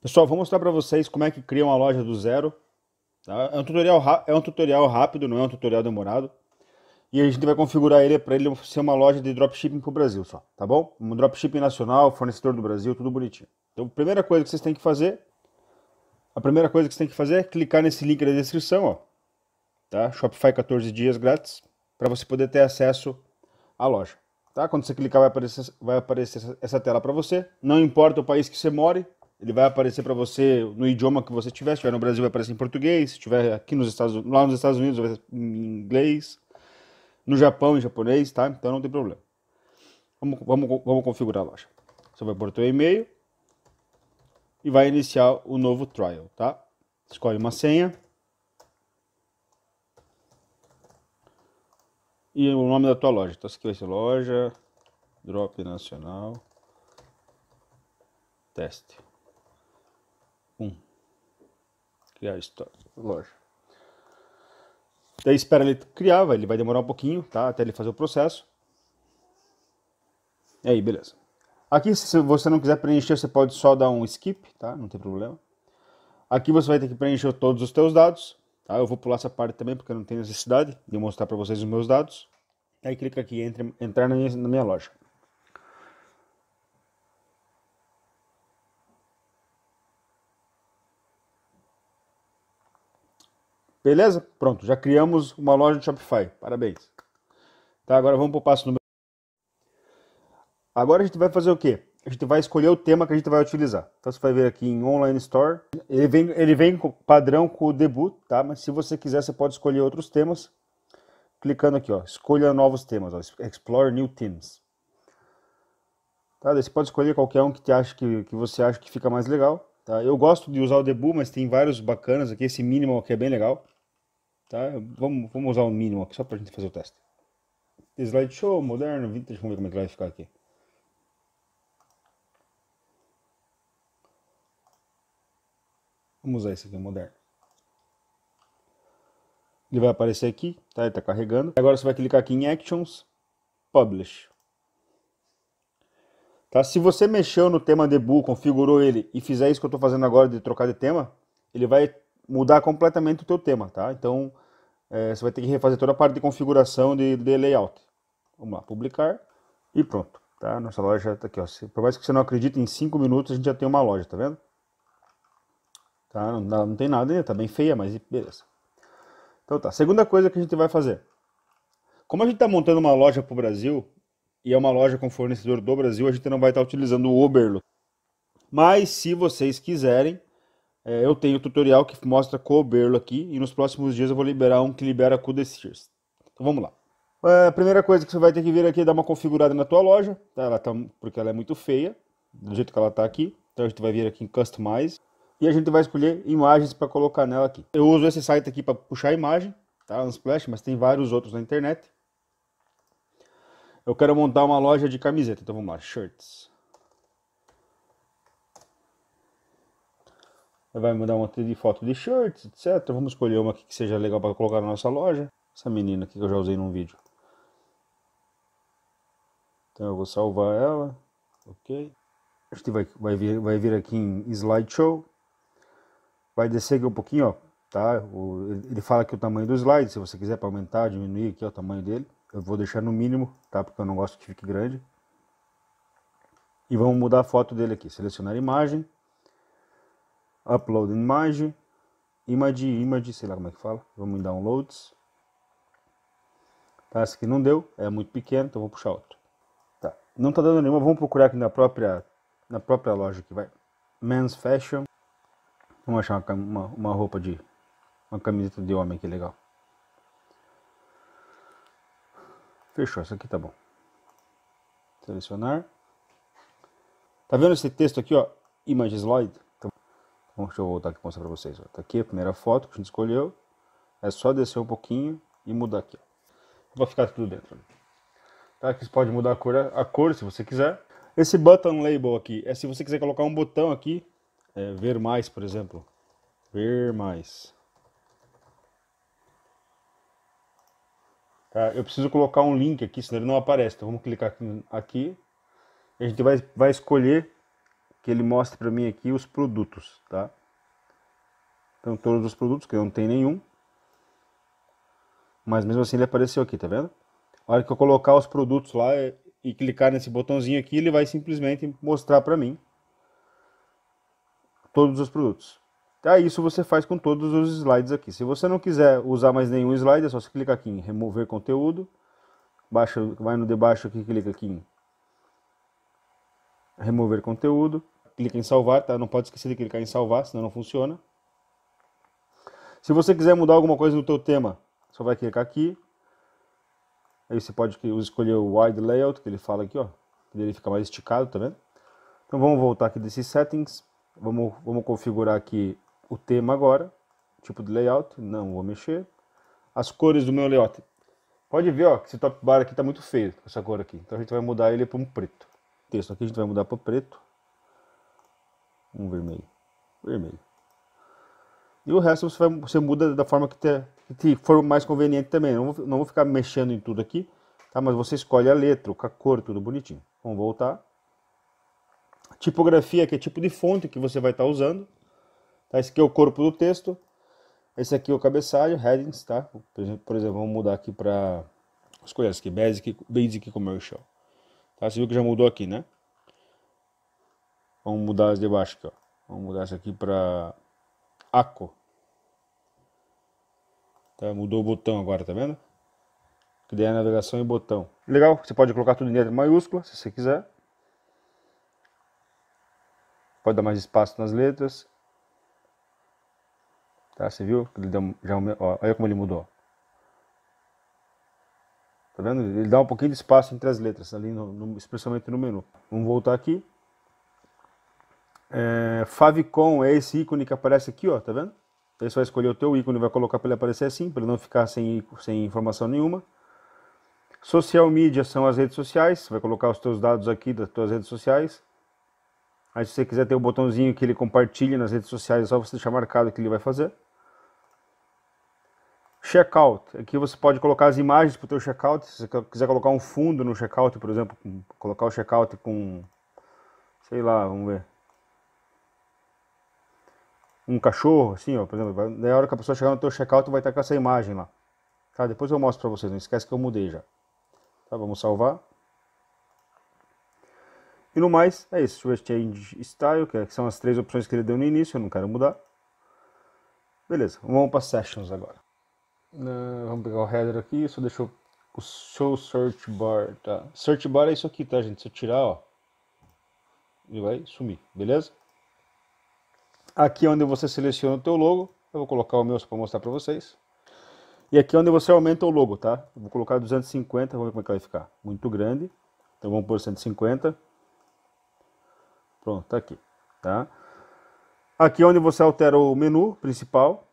Pessoal, vou mostrar para vocês como é que cria uma loja do zero. Tá? É, um tutorial, é um tutorial rápido, não é um tutorial demorado. E a gente vai configurar ele para ele ser uma loja de dropshipping para o Brasil só, tá bom? Um dropshipping nacional, fornecedor do Brasil, tudo bonitinho. Então, a primeira coisa que vocês têm que fazer, a primeira coisa que vocês têm que fazer é clicar nesse link da descrição, ó. Tá? Shopify 14 dias grátis, para você poder ter acesso à loja. Tá? Quando você clicar vai aparecer, vai aparecer essa tela para você. Não importa o país que você more, ele vai aparecer para você no idioma que você tiver. Se estiver no Brasil, vai aparecer em português. Se estiver aqui nos Estados lá nos Estados Unidos, vai em inglês. No Japão, em japonês, tá? Então não tem problema. Vamos, vamos, vamos configurar a loja. Você vai pôr o seu e-mail e vai iniciar o novo trial, tá? Escolhe uma senha. E o nome da tua loja. Então aqui vai ser loja Drop Nacional Teste. criar a loja. Daí espera ele criar, vai, ele vai demorar um pouquinho, tá? Até ele fazer o processo. E aí, beleza. Aqui, se você não quiser preencher, você pode só dar um skip, tá? Não tem problema. Aqui você vai ter que preencher todos os seus dados, tá? Eu vou pular essa parte também, porque não tenho necessidade de mostrar para vocês os meus dados. Aí clica aqui, entre, entrar na minha, na minha loja. Beleza? Pronto, já criamos uma loja de Shopify. Parabéns. Tá, agora vamos para o passo número. Agora a gente vai fazer o quê? A gente vai escolher o tema que a gente vai utilizar. Então você vai ver aqui em Online Store. Ele vem, ele vem padrão com o debut, tá? Mas se você quiser, você pode escolher outros temas. Clicando aqui, ó. Escolha novos temas, ó. Explore New Themes. Tá? você pode escolher qualquer um que, te acha que, que você acha que fica mais legal. Tá? Eu gosto de usar o debut, mas tem vários bacanas aqui. Esse minimal aqui é bem legal. Tá? Vamos, vamos usar o mínimo aqui só para a gente fazer o teste. Slideshow, moderno, vintage, vamos ver como é que vai ficar aqui. Vamos usar esse aqui, moderno. Ele vai aparecer aqui, tá? Ele tá carregando. Agora você vai clicar aqui em Actions, Publish. Tá? Se você mexeu no tema debug, configurou ele e fizer isso que eu estou fazendo agora de trocar de tema, ele vai mudar completamente o teu tema, tá? Então, é, você vai ter que refazer toda a parte de configuração de, de layout. Vamos lá, publicar e pronto, tá? Nossa loja tá aqui, ó. Se, por mais que você não acredite, em 5 minutos a gente já tem uma loja, tá vendo? Tá? Não, não tem nada ainda, tá bem feia, mas beleza. Então tá, segunda coisa que a gente vai fazer. Como a gente está montando uma loja pro Brasil, e é uma loja com fornecedor do Brasil, a gente não vai estar tá utilizando o Oberlo. Mas se vocês quiserem, é, eu tenho o tutorial que mostra coberlo aqui e nos próximos dias eu vou liberar um que libera cudestiers. Então vamos lá. É, a primeira coisa que você vai ter que vir aqui é dar uma configurada na tua loja, tá? Ela tá, porque ela é muito feia, do jeito que ela tá aqui. Então a gente vai vir aqui em Customize e a gente vai escolher imagens para colocar nela aqui. Eu uso esse site aqui para puxar a imagem, tá? Unsplash, mas tem vários outros na internet. Eu quero montar uma loja de camiseta, então vamos lá, shirts. vai mandar uma de foto de shirt, etc. Vamos escolher uma que seja legal para colocar na nossa loja. Essa menina aqui que eu já usei num vídeo. Então eu vou salvar ela. Ok. A gente vai, vai, vir, vai vir aqui em slideshow. Vai descer aqui um pouquinho, ó. Tá? O, ele fala aqui o tamanho do slide. Se você quiser para aumentar, diminuir aqui ó, o tamanho dele. Eu vou deixar no mínimo, tá? Porque eu não gosto que fique grande. E vamos mudar a foto dele aqui. Selecionar imagem upload image, image, image, sei lá como é que fala, vamos em downloads. Tá, esse aqui não deu, é muito pequeno, então vou puxar outro. Tá, não tá dando nenhuma, vamos procurar aqui na própria, na própria loja que vai. Men's Fashion, vamos achar uma, uma, uma roupa de, uma camiseta de homem que legal. Fechou, isso aqui tá bom. Selecionar. Tá vendo esse texto aqui, ó? Image slide. Deixa eu voltar aqui para mostrar para vocês. Ó. Tá aqui a primeira foto que a gente escolheu. É só descer um pouquinho e mudar aqui. Ó. Vai ficar tudo dentro. Né? Tá? Aqui você pode mudar a cor, a cor se você quiser. Esse button label aqui é se você quiser colocar um botão aqui. É, ver mais, por exemplo. Ver mais. Tá? Eu preciso colocar um link aqui, senão ele não aparece. Então vamos clicar aqui. aqui a gente vai, vai escolher que ele mostre para mim aqui os produtos, tá? Então todos os produtos, que eu não tenho nenhum. Mas mesmo assim ele apareceu aqui, tá vendo? A hora que eu colocar os produtos lá e clicar nesse botãozinho aqui, ele vai simplesmente mostrar para mim todos os produtos. Tá, isso você faz com todos os slides aqui. Se você não quiser usar mais nenhum slide, é só você clicar aqui em remover conteúdo. Baixa, vai no debaixo aqui, clica aqui em remover conteúdo clica em salvar, tá? Não pode esquecer de clicar em salvar, senão não funciona. Se você quiser mudar alguma coisa no teu tema, só vai clicar aqui. Aí você pode escolher o Wide Layout, que ele fala aqui, ó. Que ele fica mais esticado, tá vendo? Então vamos voltar aqui desses settings. Vamos, vamos configurar aqui o tema agora. Tipo de layout, não vou mexer. As cores do meu layout. Pode ver, ó, que esse top bar aqui tá muito feio, essa cor aqui. Então a gente vai mudar ele para um preto. Texto aqui a gente vai mudar para preto um vermelho. Vermelho. E o resto você, vai, você muda da forma que te, que te, for mais conveniente também. Não vou, não vou ficar mexendo em tudo aqui, tá? Mas você escolhe a letra, a cor, tudo bonitinho. Vamos voltar. Tipografia, que é tipo de fonte que você vai estar tá usando. Tá? Esse aqui é o corpo do texto. Esse aqui é o cabeçalho, headings, tá? Por exemplo, por exemplo vamos mudar aqui para escolher esse aqui, basic, basic commercial. Tá? Você viu que já mudou aqui, né? Vamos mudar as de baixo aqui, ó. Vamos mudar essa aqui para Aco. Tá, mudou o botão agora, tá vendo? Que daí é navegação e botão. Legal, você pode colocar tudo em letra maiúscula, se você quiser. Pode dar mais espaço nas letras. Tá, você viu? Ele deu, já, ó, olha como ele mudou. Tá vendo? Ele dá um pouquinho de espaço entre as letras, ali no, no, especialmente no menu. Vamos voltar aqui. É, favicon é esse ícone que aparece aqui, ó, tá vendo? Então você vai escolher o teu ícone, e vai colocar para ele aparecer assim, para ele não ficar sem, sem informação nenhuma. Social media são as redes sociais, vai colocar os teus dados aqui das tuas redes sociais. Aí se você quiser ter o um botãozinho que ele compartilha nas redes sociais, é só você deixar marcado que ele vai fazer. Checkout, aqui você pode colocar as imagens para o teu checkout, se você quiser colocar um fundo no checkout, por exemplo, colocar o checkout com, sei lá, vamos ver, um cachorro, assim, ó, por exemplo, na hora que a pessoa chegar no teu checkout, vai estar com essa imagem lá. Tá, depois eu mostro para vocês, não esquece que eu mudei já. Tá, vamos salvar. E no mais, é isso, deixa change style, é, que são as três opções que ele deu no início, eu não quero mudar. Beleza, vamos para sessions agora. Uh, vamos pegar o header aqui, só deixa o show search bar, tá? Search bar é isso aqui, tá, gente? Se eu tirar, ó, ele vai sumir, beleza? Aqui é onde você seleciona o teu logo, eu vou colocar o meu só para mostrar para vocês. E aqui é onde você aumenta o logo, tá? vou colocar 250, vamos ver como é que vai ficar. Muito grande. Então vamos por 150. Pronto, tá aqui, tá? Aqui é onde você altera o menu principal,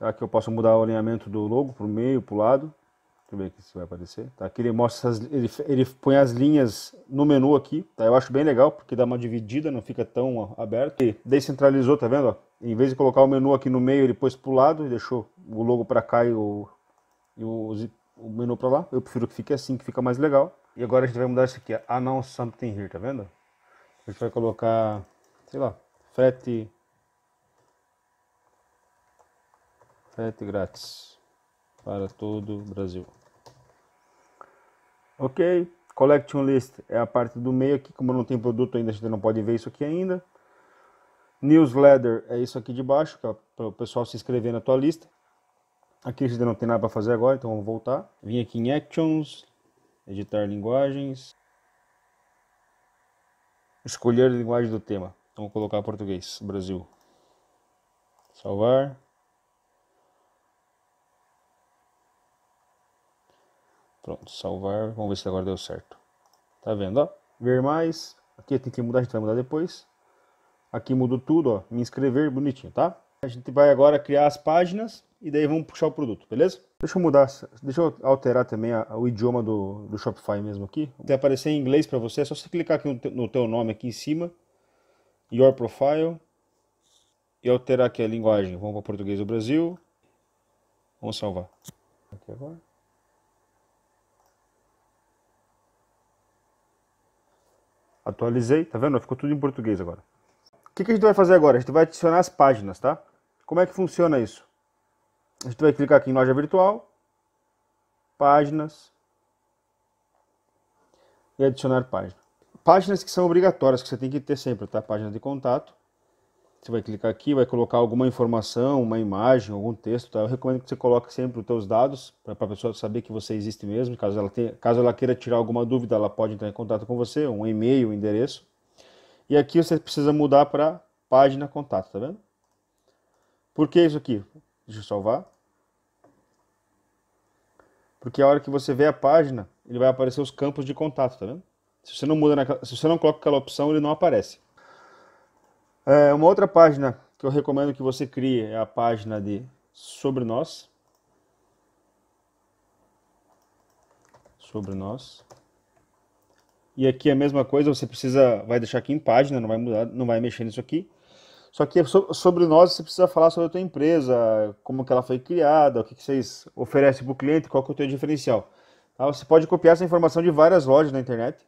Aqui eu posso mudar o alinhamento do logo para o meio, para o lado. Deixa eu ver aqui se vai aparecer. Tá, aqui ele mostra, essas, ele, ele põe as linhas no menu aqui, tá? Eu acho bem legal, porque dá uma dividida, não fica tão aberto. E descentralizou, tá vendo? Ó? Em vez de colocar o menu aqui no meio, ele pôs pro lado e deixou o logo para cá e o, e o, o menu para lá. Eu prefiro que fique assim, que fica mais legal. E agora a gente vai mudar isso aqui, announce ah, something here, tá vendo? A gente vai colocar, sei lá, frete, frete grátis para todo o Brasil ok? Collection List é a parte do meio aqui, como não tem produto ainda, a gente não pode ver isso aqui ainda. Newsletter é isso aqui de baixo, que é para o pessoal se inscrever na tua lista. Aqui a gente não tem nada para fazer agora, então vamos voltar. Vim aqui em Actions, editar linguagens. Escolher a linguagem do tema. Então vou colocar português, Brasil. Salvar. Pronto, salvar. Vamos ver se agora deu certo. Tá vendo, ó? Ver mais. Aqui tem que mudar, a gente vai mudar depois. Aqui mudou tudo, ó. Me inscrever, bonitinho, tá? A gente vai agora criar as páginas e daí vamos puxar o produto, beleza? Deixa eu mudar, deixa eu alterar também a, a, o idioma do, do Shopify mesmo aqui. Vai aparecer em inglês para você, é só você clicar aqui no, te, no teu nome aqui em cima, Your Profile, e alterar aqui a linguagem. Vamos para português do Brasil. Vamos salvar. Aqui agora. Atualizei, tá vendo? Ficou tudo em português agora. O que, que a gente vai fazer agora? A gente vai adicionar as páginas, tá? Como é que funciona isso? A gente vai clicar aqui em loja virtual, páginas e adicionar página. Páginas que são obrigatórias, que você tem que ter sempre, tá? Página de contato, você vai clicar aqui, vai colocar alguma informação, uma imagem, algum texto. Tá? Eu recomendo que você coloque sempre os seus dados para a pessoa saber que você existe mesmo. Caso ela, tenha, caso ela queira tirar alguma dúvida, ela pode entrar em contato com você, um e-mail, um endereço. E aqui você precisa mudar para página contato, tá vendo? Por que isso aqui? Deixa eu salvar. Porque a hora que você vê a página, ele vai aparecer os campos de contato, tá vendo? Se você não muda, se você não coloca aquela opção, ele não aparece. É, uma outra página que eu recomendo que você crie é a página de Sobre Nós. Sobre Nós. E aqui é a mesma coisa, você precisa, vai deixar aqui em página, não vai mudar, não vai mexer nisso aqui. Só que é sobre nós você precisa falar sobre a tua empresa, como que ela foi criada, o que, que vocês oferecem para o cliente, qual que é o teu diferencial. Tá? Você pode copiar essa informação de várias lojas na internet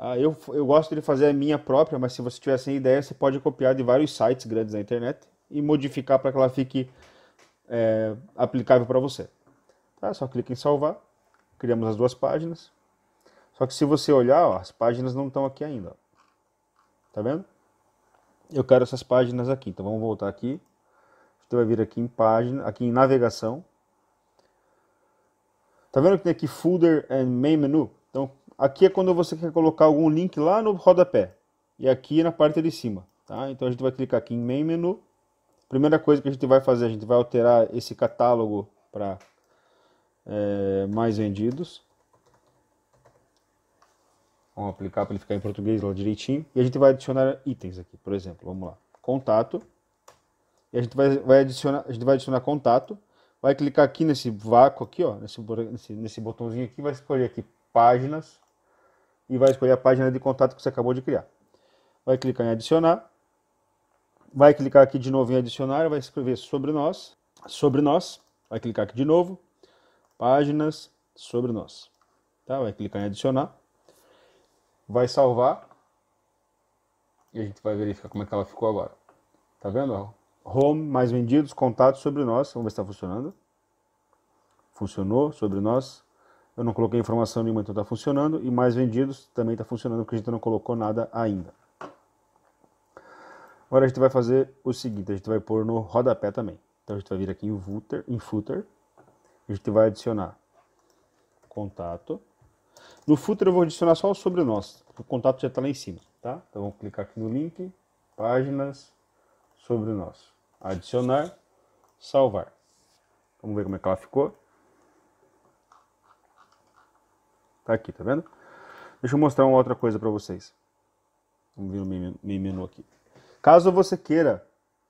ah, eu, eu gosto de fazer a minha própria, mas se você tiver sem ideia, você pode copiar de vários sites grandes na internet e modificar para que ela fique é, aplicável para você. Tá? Só clica em salvar, criamos as duas páginas. Só que se você olhar, ó, as páginas não estão aqui ainda. Ó. Tá vendo? Eu quero essas páginas aqui, então vamos voltar aqui. Você vai vir aqui em página, aqui em navegação. Tá vendo que tem aqui folder and main menu? Então Aqui é quando você quer colocar algum link lá no rodapé. E aqui na parte de cima, tá? Então a gente vai clicar aqui em main menu. Primeira coisa que a gente vai fazer, a gente vai alterar esse catálogo para é, mais vendidos. Vamos aplicar para ele ficar em português lá direitinho. E a gente vai adicionar itens aqui, por exemplo, vamos lá. Contato. E a gente vai, vai adicionar, a gente vai adicionar contato. Vai clicar aqui nesse vácuo aqui, ó, nesse, nesse, nesse botãozinho aqui, vai escolher aqui páginas e vai escolher a página de contato que você acabou de criar. Vai clicar em adicionar. Vai clicar aqui de novo em adicionar, vai escrever sobre nós, sobre nós. Vai clicar aqui de novo, páginas sobre nós. Tá? Vai clicar em adicionar. Vai salvar. E a gente vai verificar como é que ela ficou agora. Tá vendo? Home, mais vendidos, contatos sobre nós. Vamos ver se está funcionando. Funcionou sobre nós. Eu não coloquei informação nenhuma, então está funcionando. E mais vendidos também está funcionando, porque a gente não colocou nada ainda. Agora a gente vai fazer o seguinte, a gente vai pôr no rodapé também. Então a gente vai vir aqui em footer, em footer a gente vai adicionar contato. No footer eu vou adicionar só o sobre nós, o contato já está lá em cima, tá? Então vamos clicar aqui no link, páginas, sobre nós, adicionar, salvar. Vamos ver como é que ela ficou. Tá aqui, tá vendo? Deixa eu mostrar uma outra coisa para vocês. Vamos ver o menu aqui. Caso você queira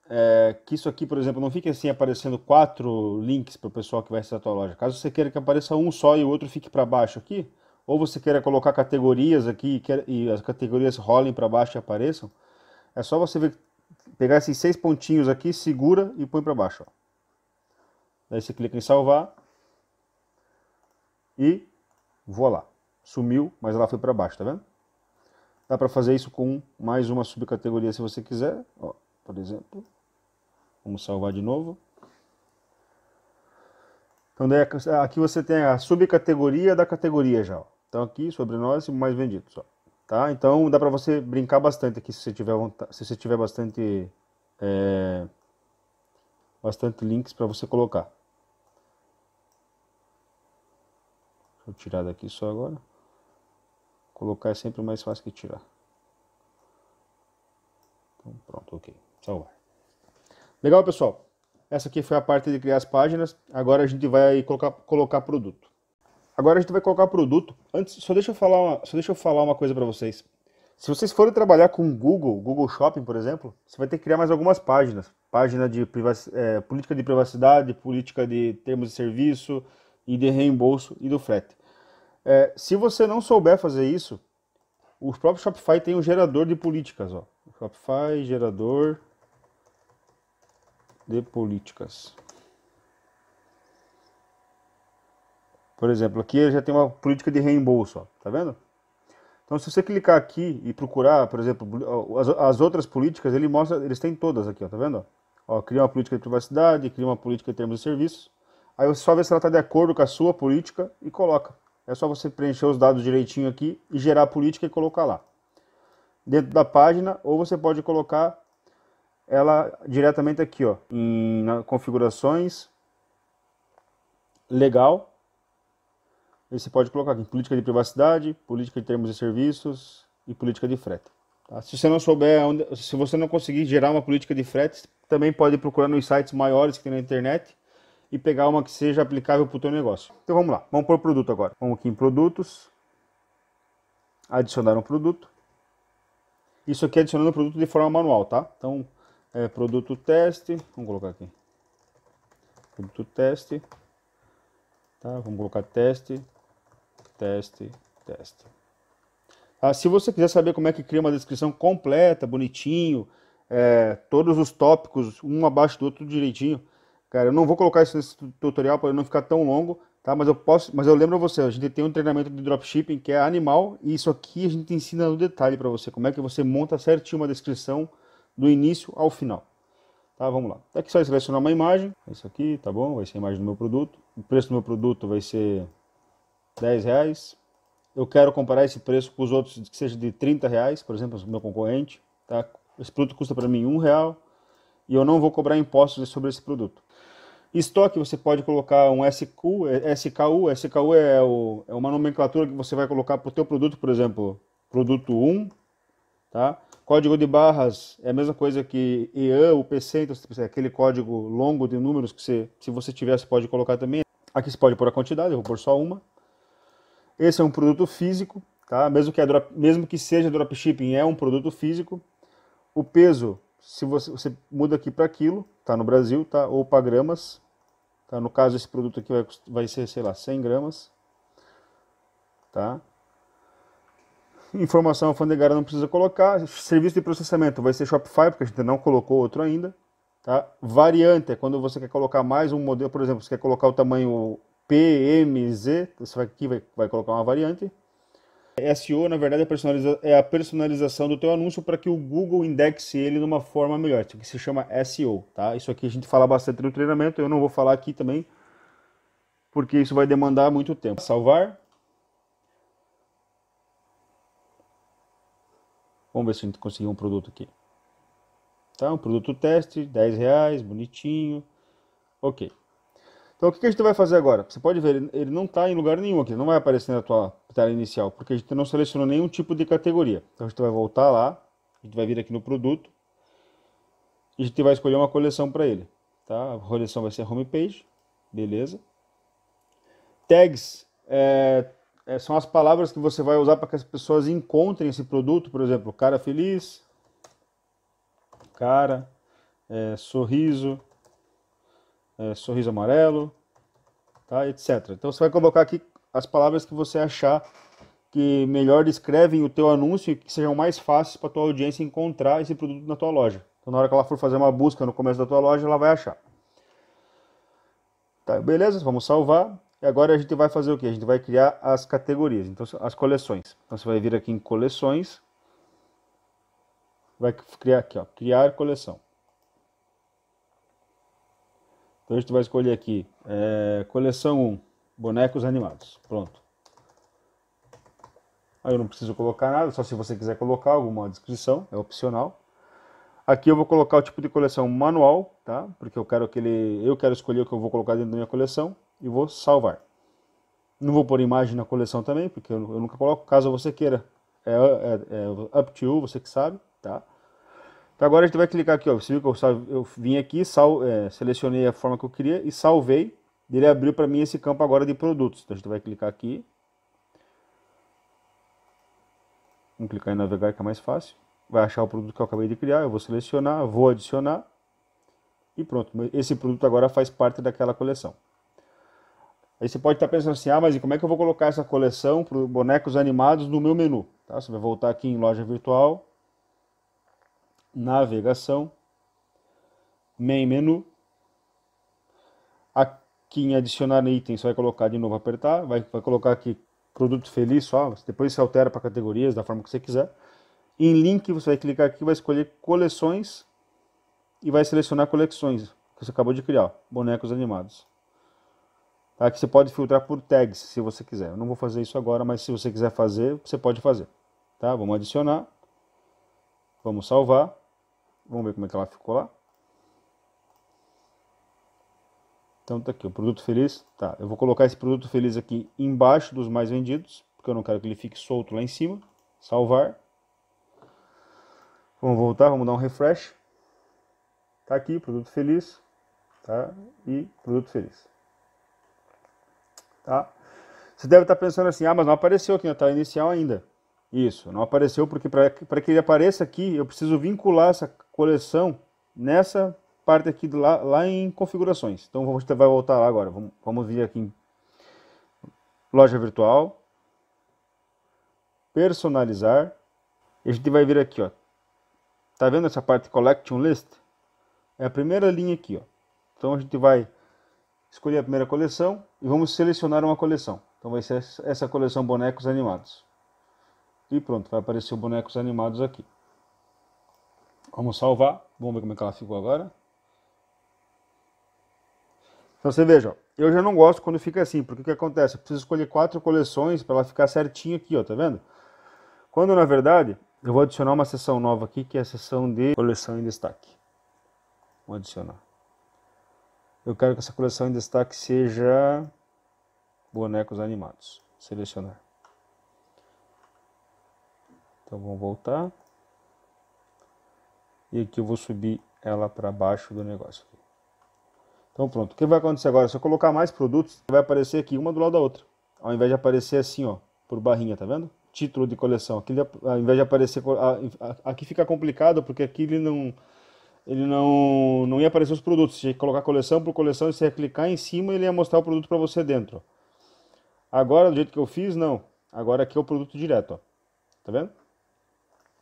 é, que isso aqui, por exemplo, não fique assim aparecendo quatro links para o pessoal que vai acessar a tua loja. Caso você queira que apareça um só e o outro fique para baixo aqui, ou você queira colocar categorias aqui e as categorias rolem para baixo e apareçam, é só você ver, pegar esses seis pontinhos aqui, segura e põe para baixo. Ó. Daí você clica em salvar e Vou lá. Sumiu, mas ela foi para baixo, tá vendo? Dá para fazer isso com mais uma subcategoria se você quiser. Ó, por exemplo, vamos salvar de novo. Então, daí, aqui você tem a subcategoria da categoria já. Ó. Então, aqui, sobre nós, mais vendidos. Ó. Tá? Então, dá para você brincar bastante aqui se você tiver, vontade, se você tiver bastante, é, bastante links para você colocar. Vou tirar daqui só agora. Colocar é sempre mais fácil que tirar. Então, pronto, ok. Salvar. Legal, pessoal? Essa aqui foi a parte de criar as páginas. Agora a gente vai colocar, colocar produto. Agora a gente vai colocar produto. Antes, só deixa eu falar uma, só deixa eu falar uma coisa para vocês. Se vocês forem trabalhar com Google, Google Shopping, por exemplo, você vai ter que criar mais algumas páginas. Página de é, política de privacidade, política de termos de serviço e de reembolso e do frete. É, se você não souber fazer isso, o próprio Shopify tem um gerador de políticas, ó. Shopify gerador de políticas. Por exemplo, aqui ele já tem uma política de reembolso, ó, tá vendo? Então, se você clicar aqui e procurar, por exemplo, as, as outras políticas, ele mostra, eles têm todas aqui, ó, tá vendo? Ó, cria uma política de privacidade, cria uma política de termos de serviços. Aí você só vê se ela está de acordo com a sua política e coloca. É só você preencher os dados direitinho aqui e gerar a política e colocar lá. Dentro da página, ou você pode colocar ela diretamente aqui, ó, em configurações, legal. E você pode colocar aqui política de privacidade, política de termos e serviços e política de frete. Tá? Se você não souber onde, se você não conseguir gerar uma política de frete, também pode procurar nos sites maiores que tem na internet e pegar uma que seja aplicável para o teu negócio. Então vamos lá, vamos por produto agora. Vamos aqui em produtos, adicionar um produto. Isso aqui é adicionando o produto de forma manual, tá? Então, é, produto teste, vamos colocar aqui. Produto teste, tá? Vamos colocar teste, teste, teste. Ah, se você quiser saber como é que cria uma descrição completa, bonitinho, é, todos os tópicos, um abaixo do outro direitinho, Cara, eu não vou colocar isso nesse tutorial para não ficar tão longo, tá? Mas eu posso, mas eu lembro a você, a gente tem um treinamento de dropshipping que é animal e isso aqui a gente ensina no detalhe para você como é que você monta certinho uma descrição do início ao final. Tá, vamos lá. Tá aqui só selecionar uma imagem, é isso aqui, tá bom? Vai ser a imagem do meu produto. O preço do meu produto vai ser 10 reais. Eu quero comparar esse preço com os outros que seja de 30 reais, por exemplo, meu concorrente, tá? Esse produto custa para mim um real e eu não vou cobrar impostos sobre esse produto. Estoque você pode colocar um SQ, é, SKU. SKU é, o, é uma nomenclatura que você vai colocar para o teu produto, por exemplo, produto 1, tá? Código de barras é a mesma coisa que EAN, UPC, então é aquele código longo de números que você, se você tiver, você pode colocar também. Aqui você pode pôr a quantidade, eu vou pôr só uma. Esse é um produto físico, tá? Mesmo que, é drop, mesmo que seja dropshipping, é um produto físico. O peso se você, você muda aqui para aquilo tá no Brasil, tá? Ou para gramas, tá? No caso, esse produto aqui vai, vai ser, sei lá, 100 gramas, tá? Informação alfandegária não precisa colocar. Serviço de processamento vai ser Shopify, porque a gente não colocou outro ainda, tá? Variante é quando você quer colocar mais um modelo, por exemplo, você quer colocar o tamanho PMZ, você vai aqui vai, vai colocar uma variante, é, SEO, na verdade, é, é a personalização do teu anúncio para que o Google indexe ele de uma forma melhor, que se chama SEO, tá? Isso aqui a gente fala bastante no treinamento, eu não vou falar aqui também, porque isso vai demandar muito tempo. Salvar. Vamos ver se a gente conseguiu um produto aqui. Tá, um produto teste, 10 reais, bonitinho. Ok. Então o que a gente vai fazer agora? Você pode ver, ele não está em lugar nenhum aqui, não vai aparecer na tua tela inicial, porque a gente não selecionou nenhum tipo de categoria. Então a gente vai voltar lá, a gente vai vir aqui no produto e a gente vai escolher uma coleção para ele, tá? A coleção vai ser home page, beleza? Tags é, é, são as palavras que você vai usar para que as pessoas encontrem esse produto, por exemplo, cara feliz, cara, é, sorriso, é, sorriso amarelo, tá? etc. Então você vai colocar aqui as palavras que você achar que melhor descrevem o teu anúncio e que sejam mais fáceis para tua audiência encontrar esse produto na tua loja. Então na hora que ela for fazer uma busca no começo da tua loja, ela vai achar. Tá, beleza? Vamos salvar. E agora a gente vai fazer o que? A gente vai criar as categorias, então as coleções. Então você vai vir aqui em coleções, vai criar aqui, ó, criar coleção. Então a gente vai escolher aqui é, coleção 1 bonecos animados. Pronto. Aí eu não preciso colocar nada, só se você quiser colocar alguma descrição, é opcional. Aqui eu vou colocar o tipo de coleção manual, tá? Porque eu quero aquele, eu quero escolher o que eu vou colocar dentro da minha coleção e vou salvar. Não vou pôr imagem na coleção também, porque eu, eu nunca coloco, caso você queira. É, é, é, up to you, você que sabe, tá? Então agora a gente vai clicar aqui, ó. Você viu que eu, eu vim aqui, sal, é, selecionei a forma que eu queria e salvei ele abriu para mim esse campo agora de produtos. Então a gente vai clicar aqui. Vamos clicar em navegar que é mais fácil. Vai achar o produto que eu acabei de criar. Eu vou selecionar, vou adicionar. E pronto, esse produto agora faz parte daquela coleção. Aí você pode estar pensando assim, ah, mas e como é que eu vou colocar essa coleção para bonecos animados no meu menu? Tá? Você vai voltar aqui em loja virtual, navegação, main menu, que em adicionar itens vai colocar de novo, apertar, vai, vai colocar aqui produto feliz só, depois você altera para categorias da forma que você quiser. Em link você vai clicar aqui, vai escolher coleções e vai selecionar coleções que você acabou de criar, bonecos animados. Tá? você pode filtrar por tags se você quiser. Eu não vou fazer isso agora, mas se você quiser fazer, você pode fazer. Tá? Vamos adicionar, vamos salvar, vamos ver como é que ela ficou lá. Então tá aqui, o produto feliz, tá, eu vou colocar esse produto feliz aqui embaixo dos mais vendidos, porque eu não quero que ele fique solto lá em cima, salvar. Vamos voltar, vamos dar um refresh. Tá aqui, produto feliz, tá, e produto feliz. Tá? Você deve estar tá pensando assim, ah, mas não apareceu aqui na tela tá inicial ainda. Isso, não apareceu porque para que ele apareça aqui, eu preciso vincular essa coleção nessa parte aqui lá, lá em configurações. Então vamos vai voltar lá agora. Vamos, vamos vir aqui em loja virtual, personalizar. E a gente vai vir aqui, ó. Tá vendo essa parte collection list? É a primeira linha aqui, ó. Então a gente vai escolher a primeira coleção e vamos selecionar uma coleção. Então vai ser essa coleção bonecos animados. E pronto, vai aparecer o bonecos animados aqui. Vamos salvar. Vamos ver como é que ela ficou agora. Então você veja, eu já não gosto quando fica assim, porque o que acontece? Eu preciso escolher quatro coleções para ela ficar certinho aqui, ó, tá vendo? Quando na verdade, eu vou adicionar uma seção nova aqui, que é a seção de coleção em destaque. Vou adicionar. Eu quero que essa coleção em destaque seja bonecos animados. Selecionar. Então vamos voltar. E aqui eu vou subir ela para baixo do negócio. Então pronto, o que vai acontecer agora? Se eu colocar mais produtos, vai aparecer aqui uma do lado da outra. Ao invés de aparecer assim, ó, por barrinha, tá vendo? Título de coleção. Aqui, ao invés de aparecer... Aqui fica complicado, porque aqui ele não... Ele não, não ia aparecer os produtos. tinha que colocar coleção por coleção e você ia clicar em cima e ele ia mostrar o produto para você dentro. Agora, do jeito que eu fiz, não. Agora aqui é o produto direto, ó. Tá vendo?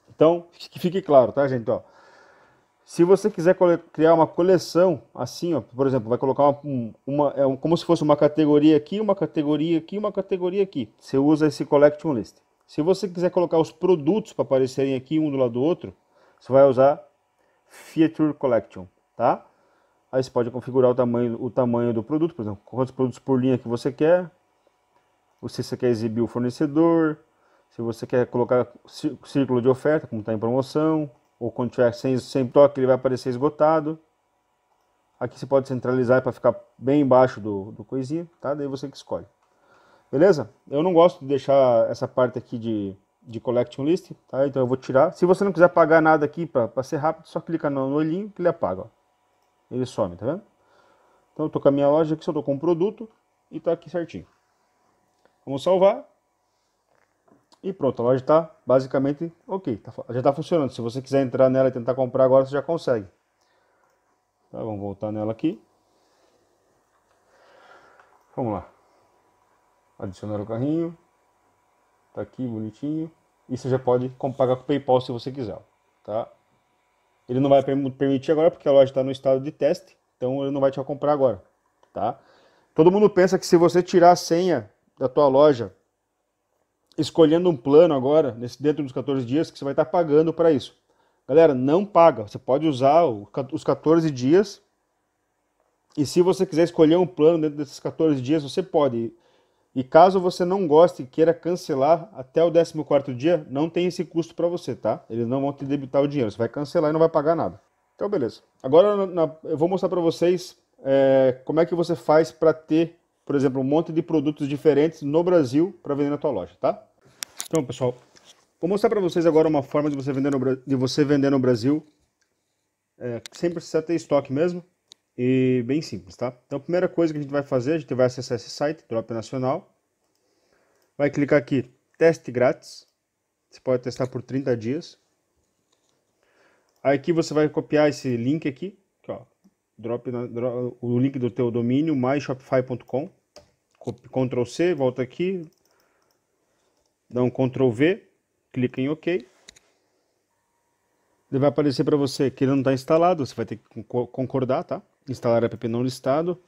Então, que fique claro, tá, gente? Ó, se você quiser criar uma coleção, assim, ó, por exemplo, vai colocar uma, uma é um, como se fosse uma categoria aqui, uma categoria aqui, uma categoria aqui. Você usa esse collection list. Se você quiser colocar os produtos para aparecerem aqui um do lado do outro, você vai usar feature collection, tá? Aí você pode configurar o tamanho, o tamanho do produto, por exemplo, quantos produtos por linha que você quer, se você quer exibir o fornecedor, se você quer colocar círculo de oferta, como está em promoção, ou quando tiver sem, sem toque, ele vai aparecer esgotado. Aqui você pode centralizar para ficar bem embaixo do, do coisinho tá? Daí você que escolhe. Beleza? Eu não gosto de deixar essa parte aqui de, de collection list, tá? Então eu vou tirar. Se você não quiser apagar nada aqui para ser rápido, só clica no, no olhinho que ele apaga, ó. Ele some, tá vendo? Então eu tô com a minha loja aqui, só tô com um produto e tá aqui certinho. Vamos salvar. E pronto, a loja está basicamente ok, tá, já está funcionando. Se você quiser entrar nela e tentar comprar agora, você já consegue. Tá, vamos voltar nela aqui. Vamos lá. Adicionar o carrinho. Está aqui, bonitinho. E você já pode pagar com o PayPal se você quiser, tá? Ele não vai permitir agora porque a loja está no estado de teste, então ele não vai te comprar agora, tá? Todo mundo pensa que se você tirar a senha da tua loja escolhendo um plano agora, nesse dentro dos 14 dias, que você vai estar pagando para isso. Galera, não paga. Você pode usar os 14 dias. E se você quiser escolher um plano dentro desses 14 dias, você pode. E caso você não goste e queira cancelar até o 14º dia, não tem esse custo para você, tá? Eles não vão te debitar o dinheiro. Você vai cancelar e não vai pagar nada. Então, beleza. Agora na, eu vou mostrar para vocês é, como é que você faz para ter, por exemplo, um monte de produtos diferentes no Brasil para vender na tua loja, tá? Então, pessoal, vou mostrar para vocês agora uma forma de você vender no, de você vender no Brasil é, sem precisar ter estoque mesmo e bem simples, tá? Então, a primeira coisa que a gente vai fazer, a gente vai acessar esse site, Drop Nacional, vai clicar aqui, teste grátis, você pode testar por 30 dias. Aqui você vai copiar esse link aqui, aqui ó, drop, na, o link do teu domínio, myshopify.com, Ctrl C, volta aqui, dá um Ctrl V, clica em OK. Ele vai aparecer para você que ele não está instalado, você vai ter que concordar, tá? Instalar app não listado.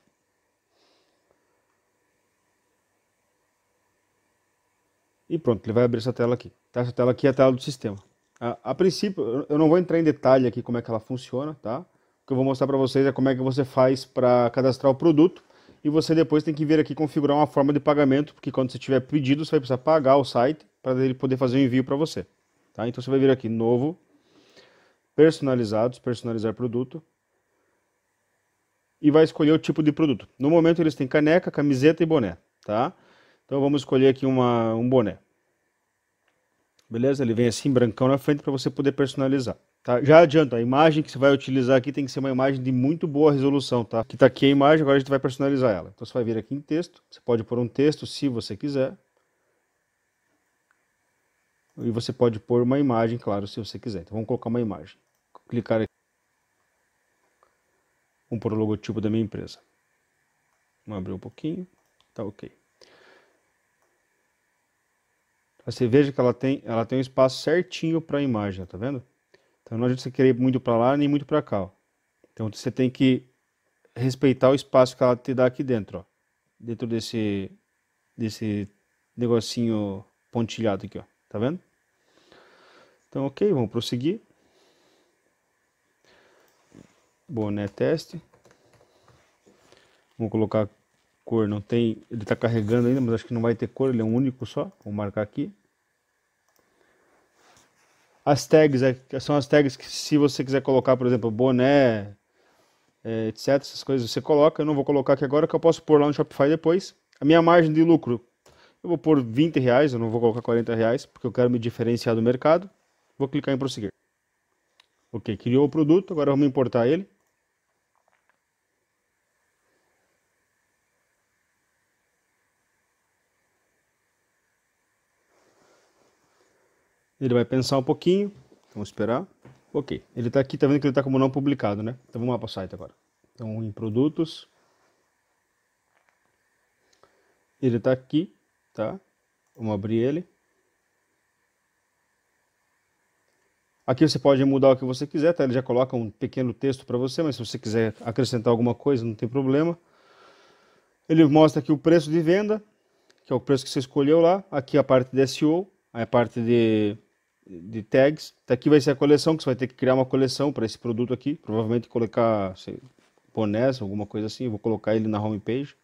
E pronto, ele vai abrir essa tela aqui. Tá? Essa tela aqui é a tela do sistema. A, a princípio, eu não vou entrar em detalhe aqui como é que ela funciona, tá? O que eu vou mostrar para vocês é como é que você faz para cadastrar o produto e você depois tem que vir aqui configurar uma forma de pagamento, porque quando você tiver pedido, você vai precisar pagar o site para ele poder fazer o envio para você. Tá? Então você vai vir aqui, novo, personalizados, personalizar produto, e vai escolher o tipo de produto. No momento eles têm caneca, camiseta e boné, tá? Então vamos escolher aqui uma, um boné. Beleza? Ele vem assim, brancão na frente, para você poder personalizar. Tá? Já adianto, a imagem que você vai utilizar aqui tem que ser uma imagem de muito boa resolução, tá? Que tá aqui a imagem, agora a gente vai personalizar ela. Então você vai vir aqui em texto, você pode pôr um texto se você quiser. E você pode pôr uma imagem, claro, se você quiser. Então vamos colocar uma imagem. Clicar aqui. Vamos pôr o logotipo da minha empresa. Vamos abrir um pouquinho. Tá ok. Você veja que ela tem, ela tem um espaço certinho para a imagem, tá vendo? Então não adianta você querer muito para lá nem muito para cá. Então você tem que respeitar o espaço que ela te dá aqui dentro, ó. Dentro desse desse negocinho pontilhado aqui, ó. Tá vendo? Então, ok, vamos prosseguir. Boné teste. Vou colocar cor, não tem, ele tá carregando ainda, mas acho que não vai ter cor, ele é um único só. Vou marcar aqui as tags, é, são as tags que se você quiser colocar, por exemplo, boné, é, etc, essas coisas você coloca, eu não vou colocar aqui agora que eu posso pôr lá no Shopify depois. A minha margem de lucro, eu vou pôr 20 reais, eu não vou colocar 40 reais, porque eu quero me diferenciar do mercado. Vou clicar em prosseguir. Ok, criou o produto, agora vamos importar ele. Ele vai pensar um pouquinho. Vamos esperar. Ok. Ele está aqui, está vendo que ele está como não publicado, né? Então vamos lá para o site agora. Então em produtos. Ele está aqui, tá? Vamos abrir ele. Aqui você pode mudar o que você quiser, tá? Ele já coloca um pequeno texto para você, mas se você quiser acrescentar alguma coisa, não tem problema. Ele mostra aqui o preço de venda, que é o preço que você escolheu lá. Aqui a parte de SEO, a parte de de tags. Tá, aqui vai ser a coleção, que você vai ter que criar uma coleção para esse produto aqui. Provavelmente colocar sei, bonés, alguma coisa assim. vou colocar ele na homepage.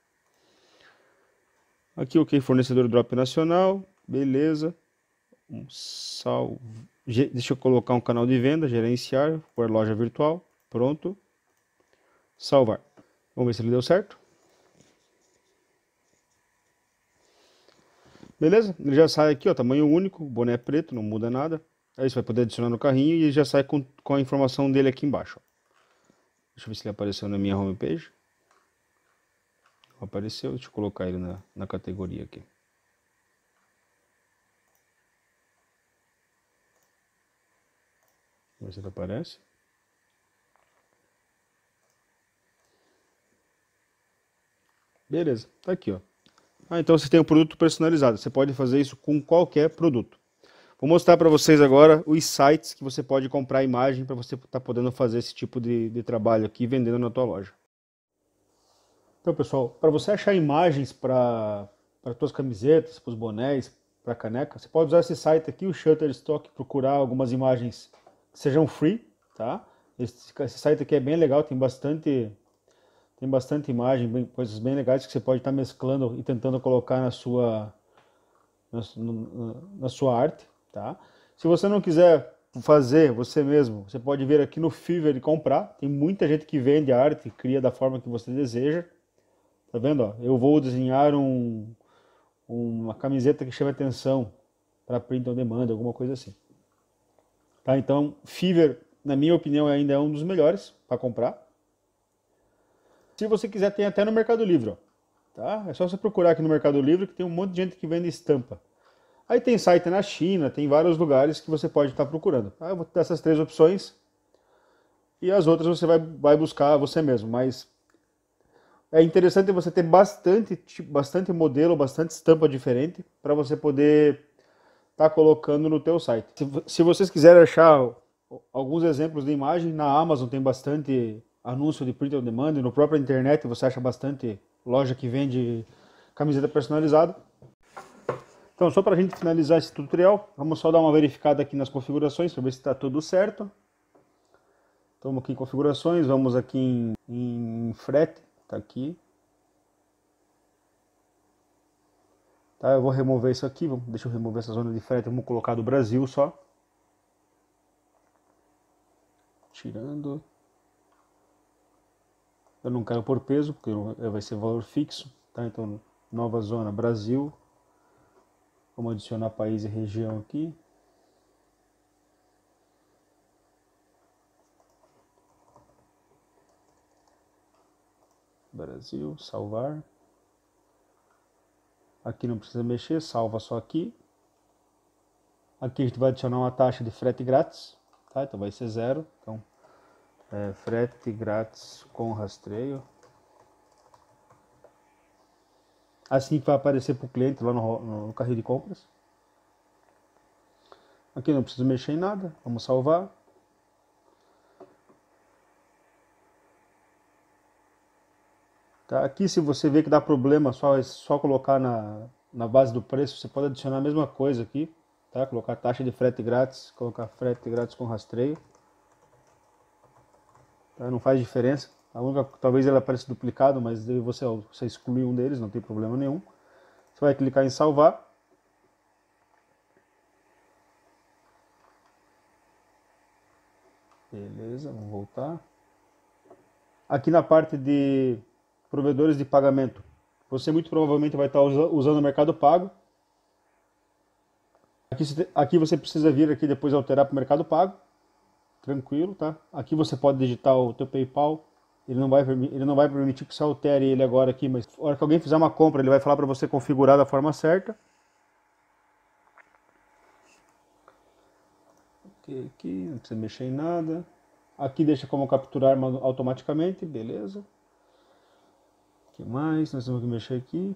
Aqui, ok, fornecedor drop nacional. Beleza. Um salve. Deixa eu colocar um canal de venda, gerenciar, por loja virtual. Pronto. Salvar. Vamos ver se ele deu certo. Beleza? Ele já sai aqui, ó, tamanho único, boné preto, não muda nada. Aí é você vai poder adicionar no carrinho e já sai com, com a informação dele aqui embaixo. Ó. Deixa eu ver se ele apareceu na minha homepage. Apareceu, deixa eu colocar ele na, na categoria aqui. Vamos ver se ele aparece. Beleza, tá aqui, ó. Ah, então você tem um produto personalizado. Você pode fazer isso com qualquer produto. Vou mostrar para vocês agora os sites que você pode comprar imagem para você estar tá podendo fazer esse tipo de, de trabalho aqui vendendo na tua loja. Então, pessoal, para você achar imagens para suas camisetas, para os bonés, para caneca, você pode usar esse site aqui, o Shutterstock, procurar algumas imagens que sejam free, tá? Esse, esse site aqui é bem legal, tem bastante tem bastante imagem, bem, coisas bem legais que você pode estar tá mesclando e tentando colocar na sua, na, na, na sua arte, tá? Se você não quiser fazer você mesmo. Você pode vir aqui no Fiverr e comprar. Tem muita gente que vende arte, cria da forma que você deseja. Tá vendo? Ó? Eu vou desenhar um, uma camiseta que chame atenção para print on demand, alguma coisa assim. Tá? Então, Fiverr, na minha opinião, ainda é um dos melhores para comprar. Se você quiser, tem até no Mercado Livre, ó. Tá? É só você procurar aqui no Mercado Livre que tem um monte de gente que vende estampa. Aí tem site na China, tem vários lugares que você pode estar tá procurando. Tá? Eu vou dar essas três opções e as outras você vai, vai buscar você mesmo. Mas é interessante você ter bastante, bastante modelo, bastante estampa diferente para você poder estar tá colocando no teu site. Se, se vocês quiserem achar alguns exemplos de imagem, na Amazon tem bastante anúncio de print on demand, no próprio internet você acha bastante loja que vende camiseta personalizada. Então, só para a gente finalizar esse tutorial, vamos só dar uma verificada aqui nas configurações para ver se está tudo certo. Estamos aqui em configurações, vamos aqui em, em frete, está aqui. Tá, eu vou remover isso aqui, vamos, deixa eu remover essa zona de frete, vamos colocar do Brasil só. Tirando, eu não quero pôr peso, porque vai ser valor fixo, tá? Então, nova zona Brasil. Vamos adicionar país e região aqui. Brasil, salvar. Aqui não precisa mexer, salva só aqui. Aqui a gente vai adicionar uma taxa de frete grátis, tá? Então vai ser zero. Então é, frete grátis com rastreio. Assim que vai aparecer para o cliente lá no, no, carrinho de compras. Aqui não preciso mexer em nada, vamos salvar. Tá, aqui se você vê que dá problema, só, é só colocar na, na base do preço, você pode adicionar a mesma coisa aqui, tá? Colocar taxa de frete grátis, colocar frete grátis com rastreio tá? não faz diferença. Única, talvez ele apareça duplicado, mas você, você exclui um deles, não tem problema nenhum. Você vai clicar em salvar. Beleza, vamos voltar. Aqui na parte de provedores de pagamento, você muito provavelmente vai estar usando o Mercado Pago. Aqui, aqui você precisa vir aqui depois alterar para o Mercado Pago tranquilo, tá? Aqui você pode digitar o teu PayPal, ele não vai ele não vai permitir que você altere ele agora aqui, mas na hora que alguém fizer uma compra, ele vai falar para você configurar da forma certa. Ok, aqui, não precisa mexer em nada. Aqui deixa como capturar automaticamente, beleza. O que mais? Nós temos que mexer aqui.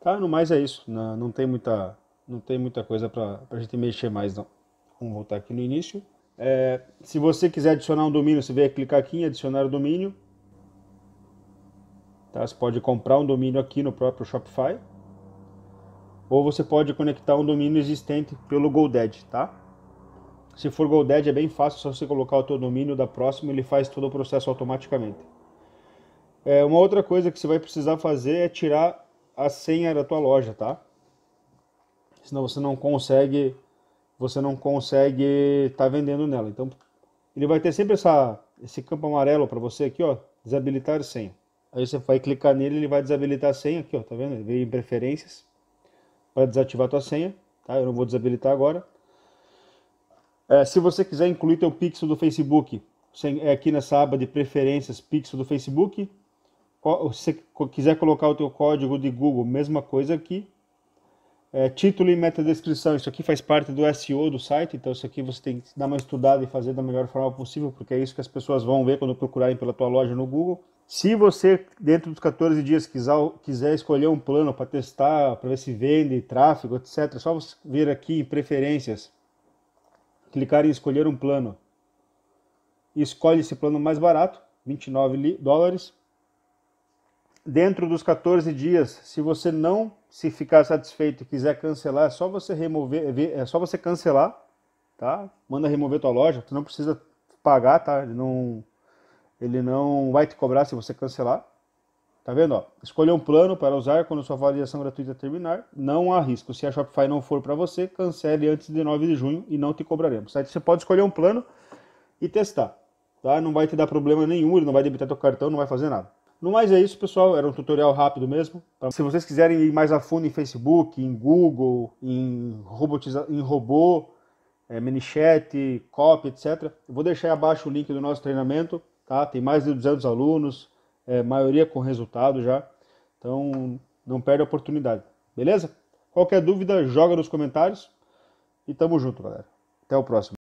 Tá, no mais é isso. Não, não tem muita não tem muita coisa para a gente mexer mais não. Vamos voltar aqui no início. É, se você quiser adicionar um domínio, você vai clicar aqui em adicionar domínio. Tá? Você pode comprar um domínio aqui no próprio Shopify. Ou você pode conectar um domínio existente pelo GoDaddy, tá? Se for GoDaddy é bem fácil, só você colocar o teu domínio da próxima, ele faz todo o processo automaticamente. É, uma outra coisa que você vai precisar fazer é tirar a senha da tua loja, tá? Senão você não consegue você não consegue estar tá vendendo nela. Então, ele vai ter sempre essa, esse campo amarelo para você aqui, ó, desabilitar senha. Aí você vai clicar nele, ele vai desabilitar a senha aqui, ó, tá vendo? Ele veio em preferências para desativar a tua senha, tá? Eu não vou desabilitar agora. É, se você quiser incluir teu pixel do Facebook, é aqui nessa aba de preferências, pixel do Facebook. Se você quiser colocar o teu código de Google, mesma coisa aqui. É, título e metadescrição, isso aqui faz parte do SEO do site, então isso aqui você tem que dar uma estudada e fazer da melhor forma possível, porque é isso que as pessoas vão ver quando procurarem pela tua loja no Google. Se você, dentro dos 14 dias, quiser, quiser escolher um plano para testar, para ver se vende, tráfego, etc., é só você vir aqui em preferências, clicar em escolher um plano. E escolhe esse plano mais barato, 29 dólares, dentro dos 14 dias, se você não se ficar satisfeito e quiser cancelar, é só você remover, é, é só você cancelar, tá? Manda remover tua loja, tu não precisa pagar, tá? Ele não ele não vai te cobrar se você cancelar. Tá vendo, ó? Escolha um plano para usar quando sua avaliação gratuita terminar. Não há risco. Se a Shopify não for para você, cancele antes de 9 de junho e não te cobraremos. Você pode escolher um plano e testar, tá? Não vai te dar problema nenhum, ele não vai debitar teu cartão, não vai fazer nada. No mais é isso, pessoal. Era um tutorial rápido mesmo. Se vocês quiserem ir mais a fundo em Facebook, em Google, em, robotiza... em robô, é, Minichete, Copy, etc. Eu vou deixar abaixo o link do nosso treinamento. Tá? Tem mais de 200 alunos, é, maioria com resultado já. Então, não perde a oportunidade. Beleza? Qualquer dúvida, joga nos comentários. E tamo junto, galera. Até o próximo.